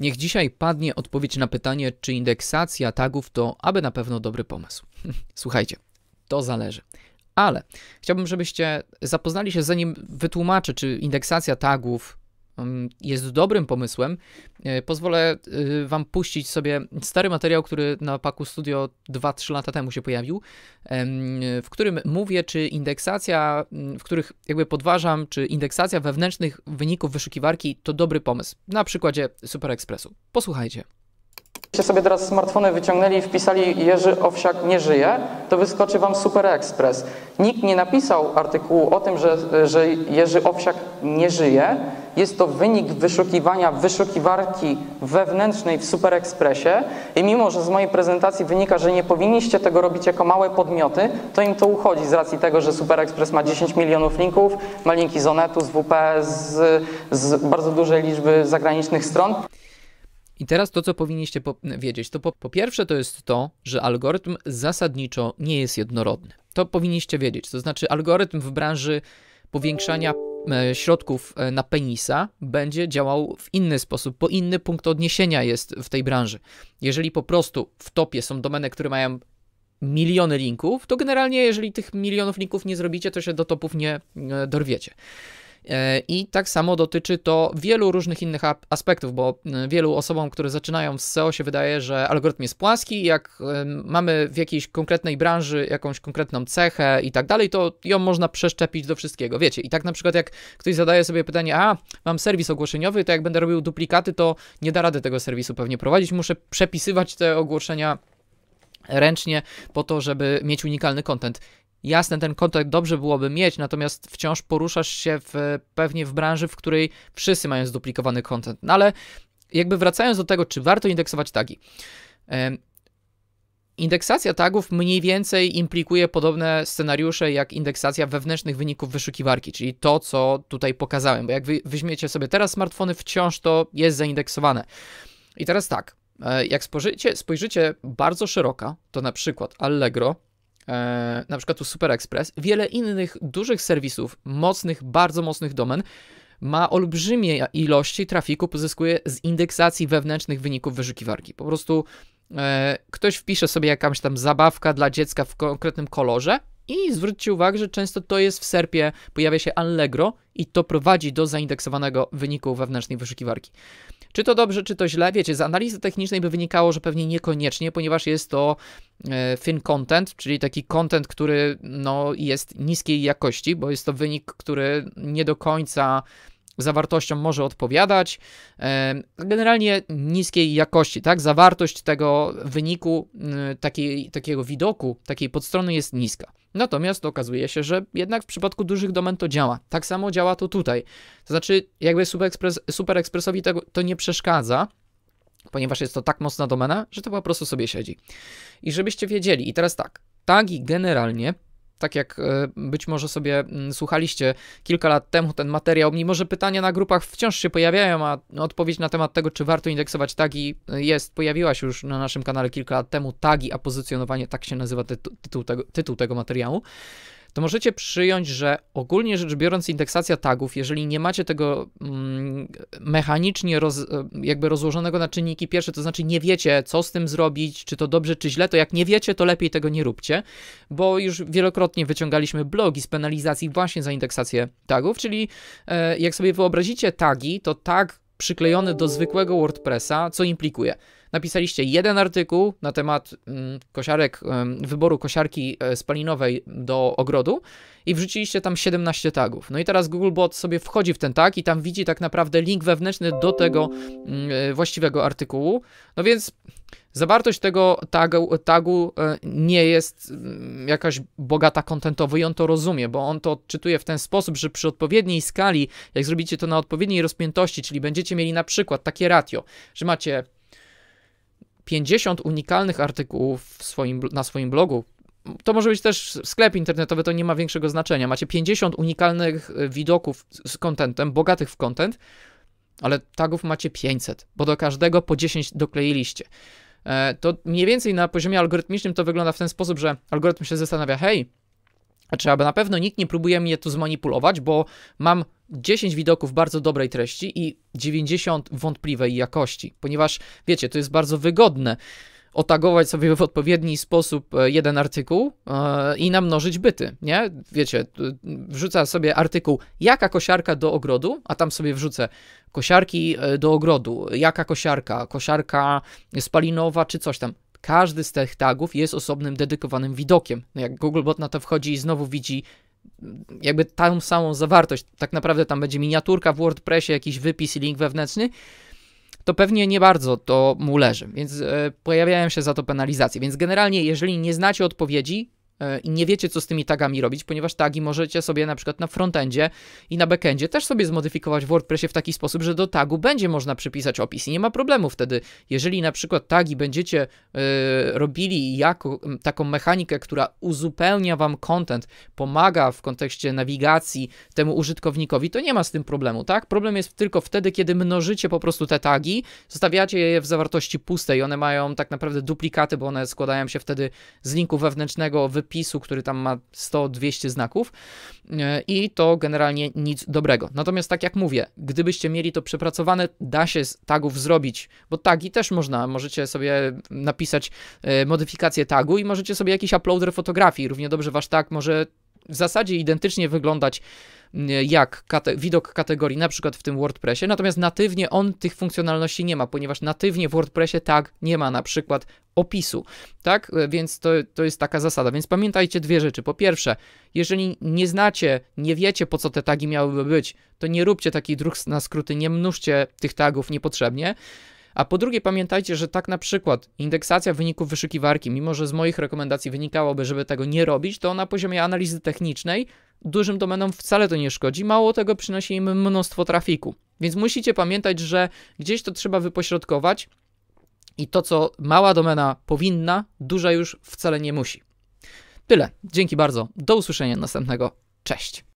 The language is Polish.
Niech dzisiaj padnie odpowiedź na pytanie, czy indeksacja tagów to aby na pewno dobry pomysł. Słuchajcie, to zależy. Ale chciałbym, żebyście zapoznali się, zanim wytłumaczę, czy indeksacja tagów Mm, jest dobrym pomysłem, e, pozwolę e, Wam puścić sobie stary materiał, który na Paku Studio 2-3 lata temu się pojawił, w którym mówię, czy indeksacja, mm, w których jakby podważam, czy indeksacja wewnętrznych wyników wyszukiwarki to dobry pomysł. Na przykładzie SuperExpressu. Posłuchajcie. Jeśli sobie teraz smartfony wyciągnęli i wpisali Jerzy Owsiak nie żyje, to wyskoczy wam Super Express. Nikt nie napisał artykułu o tym, że, że Jerzy Owsiak nie żyje. Jest to wynik wyszukiwania wyszukiwarki wewnętrznej w Super Expressie i mimo, że z mojej prezentacji wynika, że nie powinniście tego robić jako małe podmioty, to im to uchodzi z racji tego, że Super Express ma 10 milionów linków, ma linki z Onetu, z WP, z, z bardzo dużej liczby zagranicznych stron. I teraz to, co powinniście wiedzieć, to po, po pierwsze to jest to, że algorytm zasadniczo nie jest jednorodny. To powinniście wiedzieć. To znaczy, algorytm w branży powiększania e, środków e, na penisa będzie działał w inny sposób, bo inny punkt odniesienia jest w tej branży. Jeżeli po prostu w topie są domeny, które mają miliony linków, to generalnie jeżeli tych milionów linków nie zrobicie, to się do topów nie e, dorwiecie. E, I tak samo dotyczy to wielu różnych innych aspektów, bo e, wielu osobom, które zaczynają w SEO się wydaje, że algorytm jest płaski, jak e, mamy w jakiejś konkretnej branży jakąś konkretną cechę i tak dalej, to ją można przeszczepić do wszystkiego. Wiecie, i tak na przykład jak ktoś zadaje sobie pytanie, a mam serwis ogłoszeniowy, to jak będę robił duplikaty, to nie da rady tego serwisu pewnie prowadzić, muszę przepisywać te ogłoszenia ręcznie po to, żeby mieć unikalny content. Jasne, ten kontakt dobrze byłoby mieć, natomiast wciąż poruszasz się w, pewnie w branży, w której wszyscy mają zduplikowany kontent. No ale jakby wracając do tego, czy warto indeksować tagi. Indeksacja tagów mniej więcej implikuje podobne scenariusze jak indeksacja wewnętrznych wyników wyszukiwarki, czyli to, co tutaj pokazałem, bo jak wy weźmiecie sobie teraz smartfony, wciąż to jest zaindeksowane. I teraz tak, e, jak spojrzycie, spojrzycie bardzo szeroko, to na przykład Allegro, e, na przykład tu Super Express, wiele innych dużych serwisów, mocnych, bardzo mocnych domen, ma olbrzymie ilości trafiku, pozyskuje z indeksacji wewnętrznych wyników wyszukiwarki. Po prostu e, ktoś wpisze sobie jakaś tam zabawka dla dziecka w konkretnym kolorze i zwróćcie uwagę, że często to jest w serpie, pojawia się Allegro i to prowadzi do zaindeksowanego wyniku wewnętrznej wyszukiwarki. Czy to dobrze, czy to źle? Wiecie, z analizy technicznej by wynikało, że pewnie niekoniecznie, ponieważ jest to fin e, content, czyli taki content, który no, jest niskiej jakości, bo jest to wynik, który nie do końca zawartością może odpowiadać. E, generalnie niskiej jakości, tak? Zawartość tego wyniku, e, takiego widoku, takiej podstrony jest niska. Natomiast okazuje się, że jednak w przypadku dużych domen to działa. Tak samo działa to tutaj. To znaczy, jakby SuperExpress, SuperExpressowi to nie przeszkadza, ponieważ jest to tak mocna domena, że to po prostu sobie siedzi. I żebyście wiedzieli, i teraz tak, tagi generalnie tak jak e, być może sobie mm, słuchaliście kilka lat temu ten materiał, mimo że pytania na grupach wciąż się pojawiają, a odpowiedź na temat tego, czy warto indeksować tagi e, jest, pojawiła się już na naszym kanale kilka lat temu, tagi, a pozycjonowanie, tak się nazywa tytuł tego, tytuł tego materiału to możecie przyjąć, że ogólnie rzecz biorąc indeksacja tagów, jeżeli nie macie tego mm, mechanicznie roz, e, jakby rozłożonego na czynniki pierwsze, to znaczy nie wiecie, co z tym zrobić, czy to dobrze, czy źle, to jak nie wiecie, to lepiej tego nie róbcie, bo już wielokrotnie wyciągaliśmy blogi z penalizacji właśnie za indeksację tagów, czyli e, jak sobie wyobrazicie tagi, to tag przyklejony do zwykłego WordPressa, co implikuje – napisaliście jeden artykuł na temat mm, kosiarek, wyboru kosiarki e, spalinowej do ogrodu i wrzuciliście tam 17 tagów. No i teraz Googlebot sobie wchodzi w ten tag i tam widzi tak naprawdę link wewnętrzny do tego mm, e, właściwego artykułu. No więc Zawartość tego tagu, tagu, e, nie jest mm, jakaś bogata kontentowo i on to rozumie, bo on to odczytuje w ten sposób, że przy odpowiedniej skali, jak zrobicie to na odpowiedniej rozpiętości, czyli będziecie mieli na przykład takie ratio, że macie 50 unikalnych artykułów swoim, na swoim blogu, to może być też sklep internetowy, to nie ma większego znaczenia. Macie 50 unikalnych y, widoków z kontentem, bogatych w kontent, ale tagów macie 500, bo do każdego po 10 dokleiliście. E, to mniej więcej na poziomie algorytmicznym to wygląda w ten sposób, że algorytm się zastanawia, hej, czy aby na pewno nikt nie próbuje mnie tu zmanipulować, bo mam 10 widoków bardzo dobrej treści i 90 wątpliwej jakości, ponieważ wiecie, to jest bardzo wygodne otagować sobie w odpowiedni sposób e, jeden artykuł e, i namnożyć byty, nie? Wiecie, e, wrzuca sobie artykuł jaka kosiarka do ogrodu, a tam sobie wrzucę kosiarki do ogrodu, jaka kosiarka, kosiarka spalinowa czy coś tam. Każdy z tych tagów jest osobnym, dedykowanym widokiem. No jak Googlebot na to wchodzi i znowu widzi jakby tą samą zawartość, tak naprawdę tam będzie miniaturka w WordPressie, jakiś wypis i link wewnętrzny, to pewnie nie bardzo to mu leży, więc e, pojawiają się za to penalizacje. Więc generalnie, jeżeli nie znacie odpowiedzi, E, i nie wiecie, co z tymi tagami robić, ponieważ tagi możecie sobie na przykład na frontendzie i na backendzie też sobie zmodyfikować w WordPressie w taki sposób, że do tagu będzie można przypisać opis i nie ma problemu wtedy. Jeżeli na przykład tagi będziecie yy, robili jako taką mechanikę, która uzupełnia wam content, pomaga w kontekście nawigacji temu użytkownikowi, to nie ma z tym problemu, tak? Problem jest tylko wtedy, kiedy mnożycie po prostu te tagi, zostawiacie je w zawartości pustej, one mają tak naprawdę duplikaty, bo one składają się wtedy z linku wewnętrznego, wy pisu, który tam ma 100-200 znaków e, i to generalnie nic dobrego. Natomiast tak jak mówię, gdybyście mieli to przepracowane, da się z tagów zrobić, bo tagi też można, możecie sobie napisać e, modyfikację tagu i możecie sobie jakiś uploader fotografii, równie dobrze wasz tag może w zasadzie identycznie wyglądać mm, jak kate widok kategorii, na przykład w tym WordPressie, natomiast natywnie on tych funkcjonalności nie ma, ponieważ natywnie w WordPressie tak nie ma na przykład opisu, tak? E, więc to, to jest taka zasada. Więc pamiętajcie dwie rzeczy. Po pierwsze, jeżeli nie znacie, nie wiecie po co te tagi miałyby być, to nie róbcie takich dróg na skróty, nie mnóżcie tych tagów niepotrzebnie. A po drugie, pamiętajcie, że tak na przykład indeksacja wyników wyszukiwarki, mimo że z moich rekomendacji wynikałoby, żeby tego nie robić, to na poziomie analizy technicznej dużym domenom wcale to nie szkodzi, mało tego przynosi im mnóstwo trafiku. Więc musicie pamiętać, że gdzieś to trzeba wypośrodkować i to, co mała domena powinna, duża już wcale nie musi. Tyle. Dzięki bardzo. Do usłyszenia następnego. Cześć.